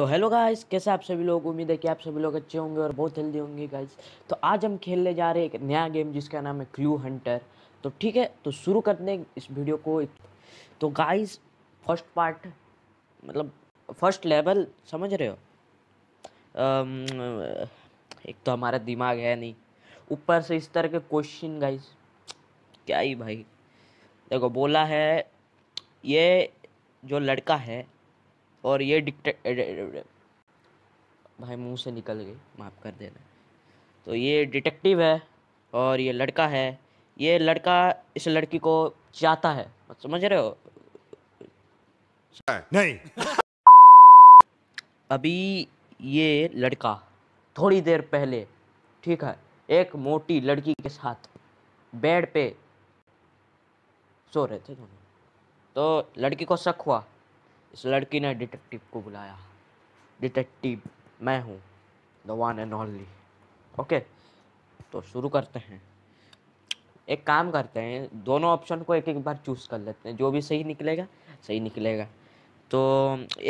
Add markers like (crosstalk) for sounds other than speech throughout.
तो hello guys कैसे आप सभी लोग उम्मीद है कि आप सभी लोग अच्छे होंगे और बहुत हेल्दी होंगे गाइस तो आज हम खेलने जा रहे हैं एक नया गेम जिसका नाम है क्लू हंटर तो ठीक है तो शुरू कर दें इस वीडियो को तो गाइस फर्स्ट पार्ट मतलब फर्स्ट लेवल समझ रहे हो आम, एक तो हमारा दिमाग है नहीं ऊपर से इस तरह के क्वेश्चन गाइज क्या ही भाई देखो बोला है ये जो लड़का है और ये डिटेक्ट भाई मुंह से निकल गई माफ़ कर देना तो ये डिटेक्टिव है और ये लड़का है ये लड़का इस लड़की को चाहता है समझ रहे हो नहीं (laughs) अभी ये लड़का थोड़ी देर पहले ठीक है एक मोटी लड़की के साथ बेड पे सो रहे थे दोनों तो लड़की को शक हुआ इस लड़की ने डिटेक्टिव को बुलाया डिटेक्टिव मैं हूँ the one and only okay तो शुरू करते हैं एक काम करते हैं दोनों ऑप्शन को एक एक बार चूज़ कर लेते हैं जो भी सही निकलेगा सही निकलेगा तो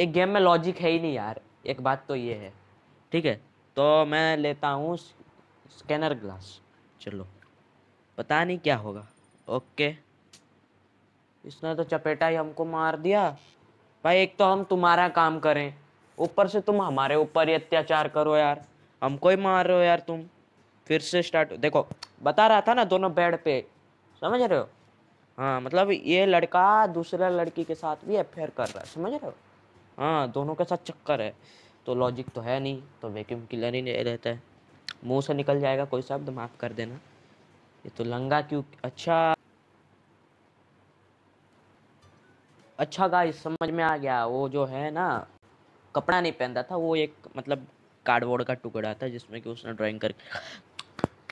एक गेम में लॉजिक है ही नहीं यार एक बात तो ये है ठीक है तो मैं लेता हूँ स्कैनर ग्लास चलो पता नहीं क्या होगा ओके इसने तो चपेटा ही हमको मार दिया भाई एक तो हम तुम्हारा काम करें ऊपर से तुम हमारे ऊपर ही अत्याचार करो यार हमको ही मार रहे हो यार तुम फिर से स्टार्ट देखो बता रहा था ना दोनों बेड पे समझ रहे हो हाँ मतलब ये लड़का दूसरा लड़की के साथ भी अफेयर कर रहा है समझ रहे हो हाँ दोनों के साथ चक्कर है तो लॉजिक तो है नहीं तो वैक्यूम किलर ही नहीं रहता है मुंह से निकल जाएगा कोई शब्द माफ़ कर देना ये तो लंगा क्यों अच्छा अच्छा गाइस समझ में आ गया वो जो है ना कपड़ा नहीं पहनता था वो एक मतलब कार्डबोर्ड का टुकड़ा था जिसमें कि उसने ड्राइंग कर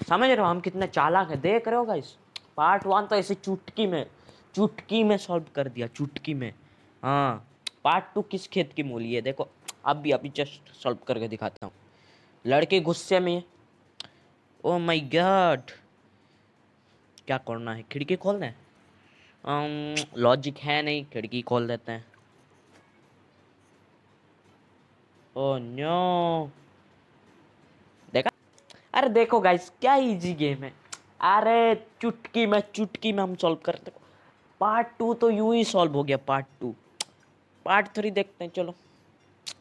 समझ रहे हो हम कितने चालाक है देख रहे हो गाइस पार्ट वन तो ऐसे चुटकी में चुटकी में सॉल्व कर दिया चुटकी में हाँ पार्ट टू किस खेत की मूली है देखो अब भी अभी जस्ट सॉल्व करके दिखाता हूँ लड़के गुस्से में ओ माय गॉड क्या करना है खिड़की खोलना है लॉजिक है नहीं खिड़की खोल देते हैं ओ oh नो देखा अरे देखो गाइस क्या इजी गेम है अरे चुटकी में चुटकी में हम सॉल्व करते पार्ट टू तो यूं ही सॉल्व हो गया पार्ट टू पार्ट थ्री देखते हैं चलो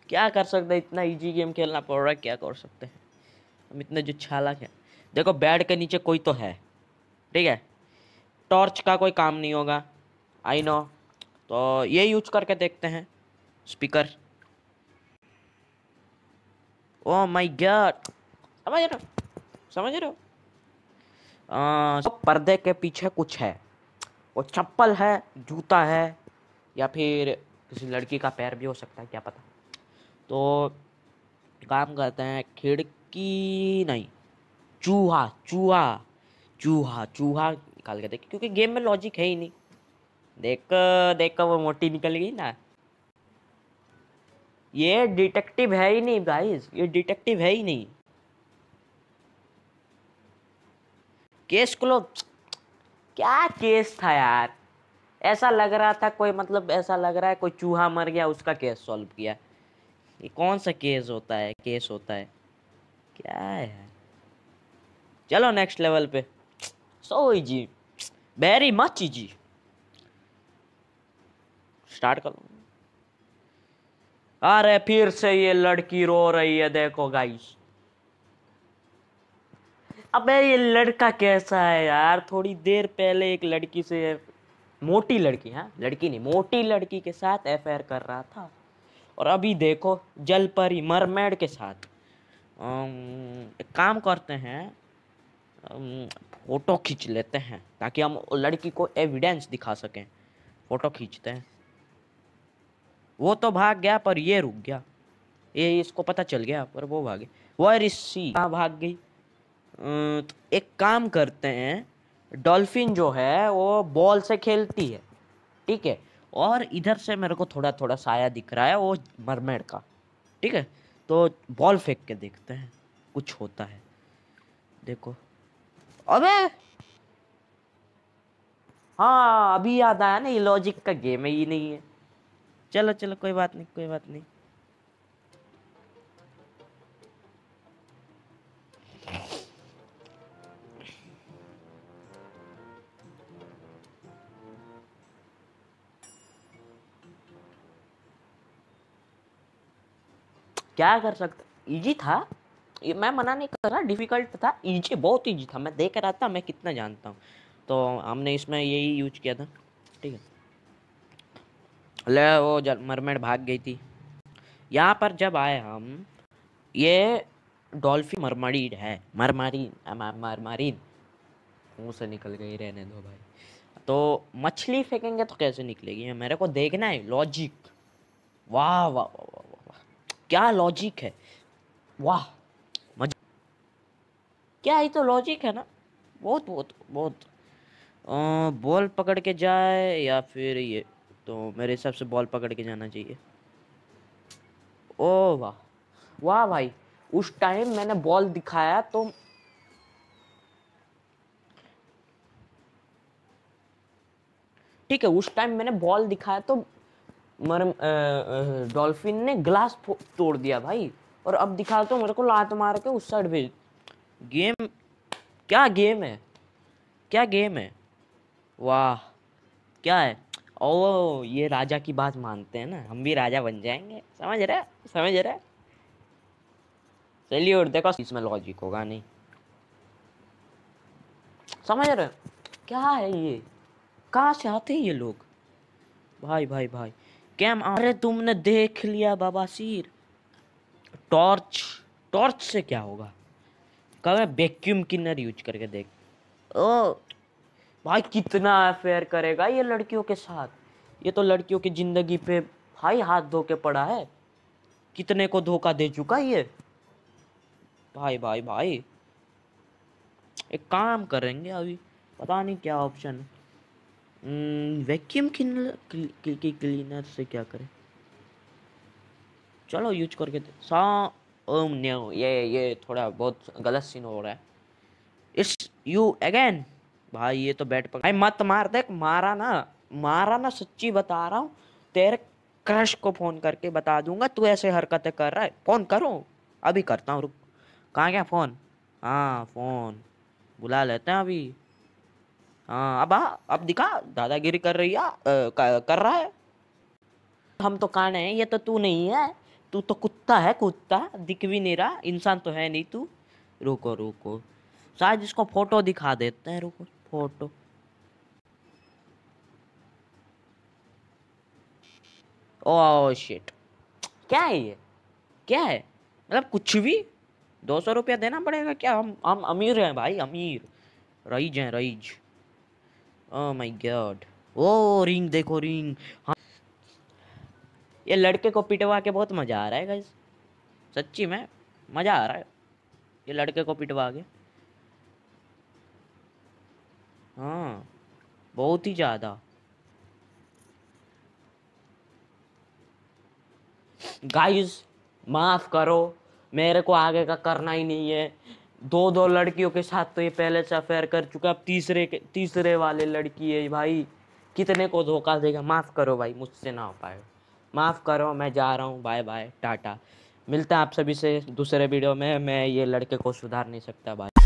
क्या कर सकते हैं इतना इजी गेम खेलना पड़ रहा है क्या कर सकते हैं हम इतने जो छाला हैं देखो बेड के नीचे कोई तो है ठीक है टॉर्च का कोई काम नहीं होगा आई नो तो ये यूज करके देखते हैं स्पीकर ओ माई गॉड समझ रहे हो समझ रहे हो पर्दे के पीछे कुछ है वो चप्पल है जूता है या फिर किसी लड़की का पैर भी हो सकता है क्या पता तो काम करते हैं खिड़की नहीं चूहा चूहा चूहा चूहा निकाल के देखे क्योंकि गेम में लॉजिक है ही नहीं देख देख वो मोटी निकल गई ना ये डिटेक्टिव है ही नहीं गाइस ये डिटेक्टिव है ही नहीं केस क्लो क्या केस था यार ऐसा लग रहा था कोई मतलब ऐसा लग रहा है कोई चूहा मर गया उसका केस सॉल्व किया ये कौन सा केस होता है केस होता है क्या है चलो नेक्स्ट लेवल पे सो जी वेरी मच इजी स्टार्ट करो अरे फिर से ये लड़की रो रही है देखो गाइस अबे ये लड़का कैसा है यार थोड़ी देर पहले एक लड़की से मोटी लड़की हाँ लड़की नहीं मोटी लड़की के साथ अफेयर कर रहा था और अभी देखो जलपरी मरमेड के साथ एक काम करते हैं फ़ोटो खींच लेते हैं ताकि हम लड़की को एविडेंस दिखा सकें फ़ोटो खींचते हैं वो तो भाग गया पर ये रुक गया ये इसको पता चल गया पर वो भागे वह रिसी कहाँ भाग गई तो एक काम करते हैं डॉल्फिन जो है वो बॉल से खेलती है ठीक है और इधर से मेरे को थोड़ा थोड़ा साया दिख रहा है वो मरमेड का ठीक है तो बॉल फेंक के देखते हैं कुछ होता है देखो अबे हाँ अभी याद आया ना ये लॉजिक का गेम है ये नहीं है चलो चलो कोई बात नहीं कोई बात नहीं क्या कर सकते इजी था मैं मना नहीं कर रहा डिफ़िकल्ट था ईजी बहुत ईजी था मैं देख रहा था मैं कितना जानता हूँ तो हमने इसमें यही यूज किया था ठीक है ले वो मरमेड भाग गई थी यहाँ पर जब आए हम ये डॉल्फिन मरमरीड है मरमारी मरमारी मुँह से निकल गई रहने दो भाई तो मछली फेंकेंगे तो कैसे निकलेगी मेरे को देखना है लॉजिक वाह वाह वाह वाह वाह क्या लॉजिक है वाह क्या ही तो लॉजिक है ना बहुत बहुत बहुत बॉल पकड़ के जाए या फिर ये तो मेरे हिसाब से बॉल पकड़ के जाना चाहिए ओ वाह वाह भाई उस टाइम मैंने बॉल दिखाया तो ठीक है उस टाइम मैंने बॉल दिखाया तो मर डॉल्फिन ने ग्लास तोड़ दिया भाई और अब दिखा तो मेरे को लात मार के उस साइड भेज गेम क्या गेम है क्या गेम है वाह क्या है ओ ये राजा की बात मानते हैं ना हम भी राजा बन जाएंगे समझ रहे समझ रहे चलिए और देखो इसमें लॉजिक होगा नहीं समझ रहे क्या है ये कहाँ से आते हैं ये लोग भाई भाई भाई कैम अरे तुमने देख लिया बाबा सिर टॉर्च टॉर्च से क्या होगा कहा मैं वैक्यूम किनर यूज करके देख ओ भाई कितना अफेयर करेगा ये लड़कियों के साथ ये तो लड़कियों की ज़िंदगी पे भाई हाथ धो के पड़ा है कितने को धोखा दे चुका ये भाई भाई भाई एक काम करेंगे अभी पता नहीं क्या ऑप्शन वैक्यूम क्लीनर से क्या करें चलो यूज करके सा ओम न्यो ये ये थोड़ा बहुत गलत सीन हो रहा है इट्स यू अगेन भाई ये तो बैट पकड़ भाई मत मार देख मारा ना मारा ना सच्ची बता रहा हूँ तेरे क्रश को फ़ोन करके बता दूंगा तू ऐसे हरकतें कर रहा है फ़ोन करो अभी करता हूँ रुक कहाँ गया फ़ोन हाँ फ़ोन बुला लेते हैं अभी हाँ अब आ अब दिखा दादागिरी कर रही है कर रहा है हम तो कान है ये तो तू नहीं है तू तो कुत्ता है कुत्ता दिख भी नहीं रहा इंसान तो है नहीं तू रुको रुको शायद इसको फोटो दिखा देते हैं रुको फोटो ओ शिट क्या है ये क्या है मतलब कुछ भी दो सौ रुपया देना पड़ेगा क्या हम हम अमीर हैं भाई अमीर रईज हैं रईज oh my God oh ring देखो रिंग हाँ ये लड़के को पिटवा के बहुत मज़ा आ रहा है गाइस सच्ची में मज़ा आ रहा है ये लड़के को पिटवा के हाँ बहुत ही ज़्यादा गाइस माफ़ करो मेरे को आगे का करना ही नहीं है दो दो लड़कियों के साथ तो ये पहले से अफेयर कर चुका अब तीसरे के तीसरे वाले लड़की है भाई कितने को धोखा देगा माफ़ करो भाई मुझसे ना हो पाए माफ़ करो मैं जा रहा हूँ बाय बाय टाटा मिलता हैं आप सभी से दूसरे वीडियो में मैं ये लड़के को सुधार नहीं सकता बाय